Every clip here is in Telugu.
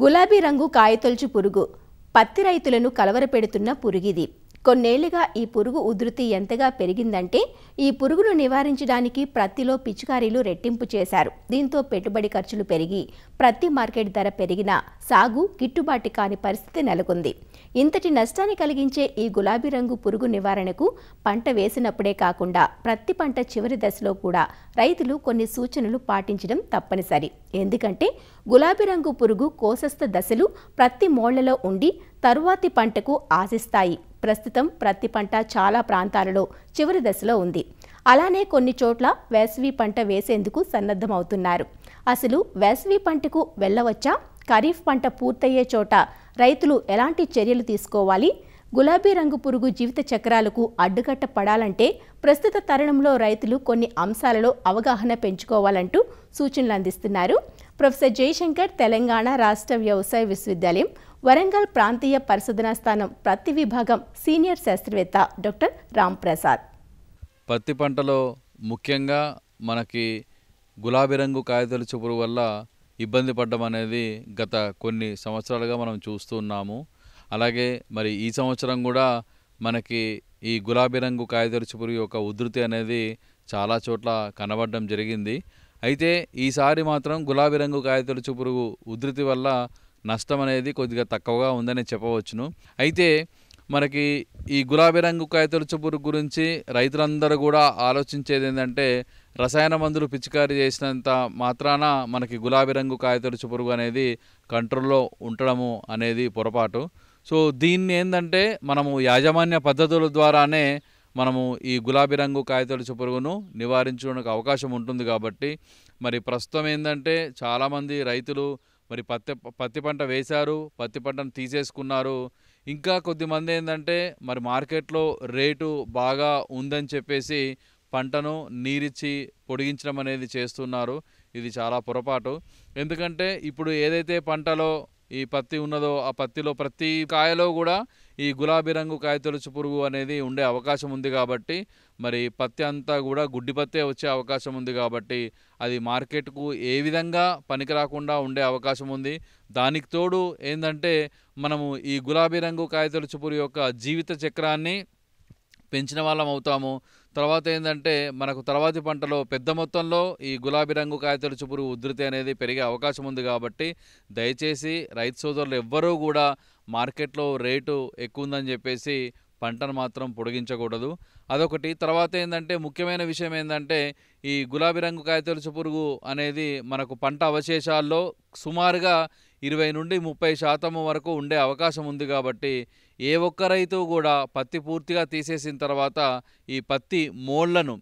గులాబీ రంగు కాయతొలుచు పురుగు పత్తి రైతులను కలవరపెడుతున్న పురుగిది కొన్నేళ్లుగా ఈ పురుగు ఉధృతి ఎంతగా పెరిగిందంటే ఈ పురుగును నివారించడానికి ప్రత్తిలో పిచికారీలు రెట్టింపు చేశారు దీంతో పెట్టుబడి ఖర్చులు పెరిగి ప్రత్తి మార్కెట్ ధర పెరిగినా సాగు గిట్టుబాటు కాని పరిస్థితి నెలకొంది ఇంతటి నష్టాన్ని కలిగించే ఈ గులాబీ రంగు పురుగు నివారణకు పంట వేసినప్పుడే కాకుండా ప్రత్తి పంట చివరి దశలో కూడా రైతులు కొన్ని సూచనలు పాటించడం తప్పనిసరి ఎందుకంటే గులాబీ రంగు పురుగు కోసస్థ దశలు ప్రతి మోళ్లలో ఉండి తరువాతి పంటకు ఆశిస్తాయి ప్రస్తుతం ప్రతి పంట చాలా ప్రాంతాలలో చివరి దశలో ఉంది అలానే కొన్ని చోట్ల వేసవి పంట వేసేందుకు సన్నద్ధమవుతున్నారు అసలు వేసవి పంటకు వెళ్ళవచ్చా ఖరీఫ్ పంట పూర్తయ్యే చోట రైతులు ఎలాంటి చర్యలు తీసుకోవాలి గులాబీ రంగు పురుగు జీవిత చక్రాలకు అడ్డుకట్ట పడాలంటే ప్రస్తుత తరుణంలో రైతులు కొన్ని అంశాలలో అవగాహన పెంచుకోవాలంటూ సూచనలు అందిస్తున్నారు ప్రొఫెసర్ జయశంకర్ తెలంగాణ రాష్ట్ర వ్యవసాయ విశ్వవిద్యాలయం వరంగల్ ప్రాంతీయ పరిశోధనా స్థానం ప్రతి విభాగం సీనియర్ శాస్త్రవేత్త డాక్టర్ రామ్ ప్రసాద్ పత్తి పంటలో ముఖ్యంగా మనకి గులాబీ రంగు కాగితాల చూపుల వల్ల ఇబ్బంది పడ్డం అనేది గత కొన్ని సంవత్సరాలుగా మనం చూస్తున్నాము అలాగే మరి ఈ సంవత్సరం కూడా మనకి ఈ గులాబీ రంగు కాగితాల చూపురు యొక్క ఉధృతి అనేది చాలా చోట్ల కనబడడం జరిగింది అయితే ఈసారి మాత్రం గులాబీ రంగు కాగితాల చూపురుగు ఉధృతి వల్ల నష్టం అనేది కొద్దిగా తక్కువగా ఉందని చెప్పవచ్చును అయితే మనకి ఈ గులాబీ రంగు కాయతొల పురుగు గురించి రైతులందరూ కూడా ఆలోచించేది ఏంటంటే రసాయన మందులు పిచికారీ చేసినంత మాత్రాన మనకి గులాబీ రంగు కాయతొల పురుగు అనేది కంట్రోల్లో ఉండడము అనేది పొరపాటు సో దీన్ని ఏంటంటే మనము యాజమాన్య పద్ధతుల ద్వారానే మనము ఈ గులాబీ రంగు కాయతొలుచు పురుగును నివారించడానికి అవకాశం ఉంటుంది కాబట్టి మరి ప్రస్తుతం ఏంటంటే చాలామంది రైతులు మరి పత్తి పత్తి పంట వేశారు పత్తి పంటను తీసేసుకున్నారు ఇంకా కొద్దిమంది ఏంటంటే మరి మార్కెట్లో రేటు బాగా ఉందని చెప్పేసి పంటను నీరిచ్చి పొడిగించడం అనేది చేస్తున్నారు ఇది చాలా పొరపాటు ఎందుకంటే ఇప్పుడు ఏదైతే పంటలో ఈ పత్తి ఉన్నదో ఆ పత్తిలో ప్రతి కాయలో కూడా ఈ గులాబీ రంగు కాయతొలుచు పురుగు అనేది ఉండే అవకాశం ఉంది కాబట్టి మరి పత్తి అంతా కూడా గుడ్డి పత్తే వచ్చే అవకాశం ఉంది కాబట్టి అది మార్కెట్కు ఏ విధంగా పనికి రాకుండా ఉండే అవకాశం ఉంది దానికి తోడు ఏంటంటే మనము ఈ గులాబీ రంగు కాగితల యొక్క జీవిత చక్రాన్ని పెంచిన వాళ్ళం అవుతాము తర్వాత ఏంటంటే మనకు తర్వాతి పంటలో పెద్ద మొత్తంలో ఈ గులాబీ రంగు కాగితాల చుపురు ఉధృతి అనేది పెరిగే అవకాశం ఉంది కాబట్టి దయచేసి రైతు సోదరులు ఎవ్వరూ కూడా మార్కెట్లో రేటు ఎక్కువ ఉందని చెప్పేసి పంటను మాత్రం పొడిగించకూడదు అదొకటి తర్వాత ఏంటంటే ముఖ్యమైన విషయం ఏంటంటే ఈ గులాబీ రంగు కాయతొలుసు పురుగు అనేది మనకు పంట అవశేషాల్లో సుమారుగా ఇరవై నుండి ముప్పై శాతం వరకు ఉండే అవకాశం ఉంది కాబట్టి ఏ ఒక్క రైతు కూడా పత్తి పూర్తిగా తీసేసిన తర్వాత ఈ పత్తి మోళ్లను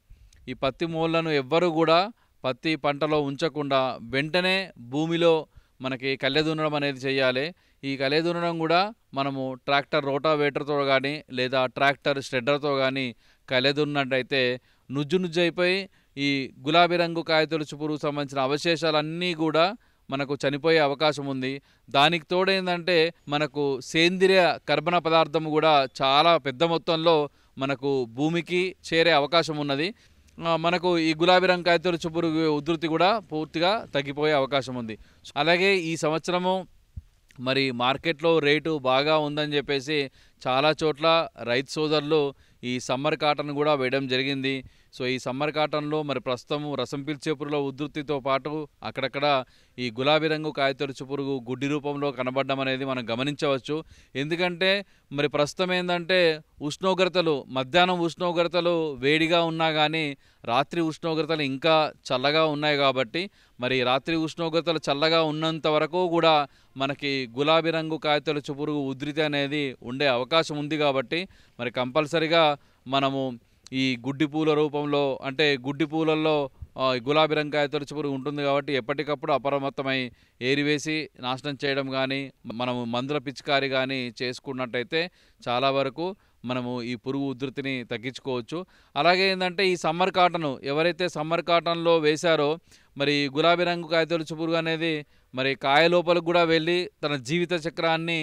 ఈ పత్తి మోళ్లను ఎవ్వరూ కూడా పత్తి పంటలో ఉంచకుండా వెంటనే భూమిలో మనకి కళ్ళెదూనడం అనేది చేయాలి ఈ కలే దున్నడం కూడా మనము ట్రాక్టర్ రోటావేటర్తో కానీ లేదా ట్రాక్టర్ స్ట్రెడ్డర్తో కానీ కలే దున్నట్టయితే నుజ్జు నుజ్జు అయిపోయి ఈ గులాబీ రంగు కాయతొలుచు పురుగు సంబంధించిన అవశేషాలన్నీ కూడా మనకు చనిపోయే అవకాశం ఉంది దానికి తోడేందంటే మనకు సేంద్రియ కర్బన పదార్థం కూడా చాలా పెద్ద మొత్తంలో మనకు భూమికి చేరే అవకాశం ఉన్నది మనకు ఈ గులాబీ రంగు కాయతొలుచు పురుగు ఉధృతి కూడా పూర్తిగా తగ్గిపోయే అవకాశం ఉంది అలాగే ఈ సంవత్సరము మరి మార్కెట్లో రేటు బాగా ఉందని చెప్పేసి చాలా చోట్ల రైతు సోదరులు ఈ సమ్మర్ కాటన్ కూడా వేయడం జరిగింది సో ఈ సమ్మర్ కాటన్లో మరి ప్రస్తుతం రసం పిలిచే పురుగుల ఉధృతితో పాటు అక్కడక్కడ ఈ గులాబీ రంగు కాయతొరుచు పురుగు గుడ్డి రూపంలో కనబడడం అనేది మనం గమనించవచ్చు ఎందుకంటే మరి ప్రస్తుతం ఏంటంటే ఉష్ణోగ్రతలు మధ్యాహ్నం ఉష్ణోగ్రతలు వేడిగా ఉన్నా కానీ రాత్రి ఉష్ణోగ్రతలు ఇంకా చల్లగా ఉన్నాయి కాబట్టి మరి రాత్రి ఉష్ణోగ్రతలు చల్లగా ఉన్నంత వరకు కూడా మనకి గులాబీ రంగు కాయతొలచు పురుగు ఉధృతి అనేది ఉండే అవకాశం అవకాశం ఉంది కాబట్టి మరి కంపల్సరిగా మనము ఈ గుడ్డి పూల రూపంలో అంటే గుడ్డి పూలల్లో గులాబీ రంకాయ తొలచిపురుగు ఉంటుంది కాబట్టి ఎప్పటికప్పుడు అప్రమత్తమై ఏరివేసి నాశనం చేయడం కానీ మనము మందుల పిచికారి కానీ చేసుకున్నట్టయితే చాలా వరకు మనము ఈ పురుగు ఉధృతిని తగ్గించుకోవచ్చు అలాగే ఏంటంటే ఈ సమ్మర్ కాటన్ ఎవరైతే సమ్మర్ కాటన్లో వేశారో మరి గులాబీ రంగు కాయ తొలచి పురుగు అనేది మరి కాయ లోపలకు కూడా వెళ్ళి తన జీవిత చక్రాన్ని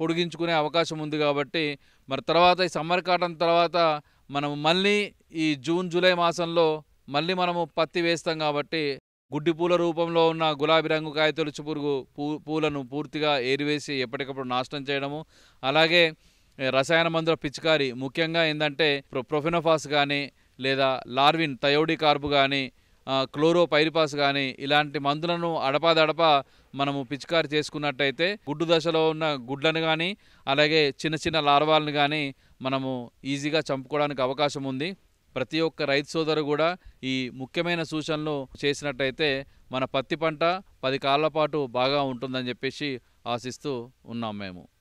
పొడిగించుకునే అవకాశం ఉంది కాబట్టి మరి తర్వాత ఈ సమ్మర్ కాటన్ తర్వాత మనం మళ్ళీ ఈ జూన్ జూలై మాసంలో మళ్ళీ మనము పత్తి వేస్తాం కాబట్టి గుడ్డి పూల రూపంలో ఉన్న గులాబీ రంగు కాయ కాయతొలుచు పురుగు పూ పూలను పూర్తిగా ఏరివేసి ఎప్పటికప్పుడు నాశనం చేయడము అలాగే రసాయన మందుల పిచికారి ముఖ్యంగా ఏంటంటే ప్రొఫెనోఫాస్ కానీ లేదా లార్విన్ తయోడి కార్బు కానీ క్లోరోపైరిపాస్ కానీ ఇలాంటి మందులను అడపాదడప మనము పిచికారి చేసుకున్నట్టయితే గుడ్డు దశలో ఉన్న గుడ్లను కానీ అలాగే చిన్న చిన్న లార్వాలను కానీ మనము ఈజీగా చంపుకోవడానికి అవకాశం ఉంది ప్రతి ఒక్క రైతు సోదరు కూడా ఈ ముఖ్యమైన సూచనలు చేసినట్టయితే మన పత్తి పంట పది కాళ్ళ పాటు బాగా ఉంటుందని చెప్పేసి ఆశిస్తూ ఉన్నాం మేము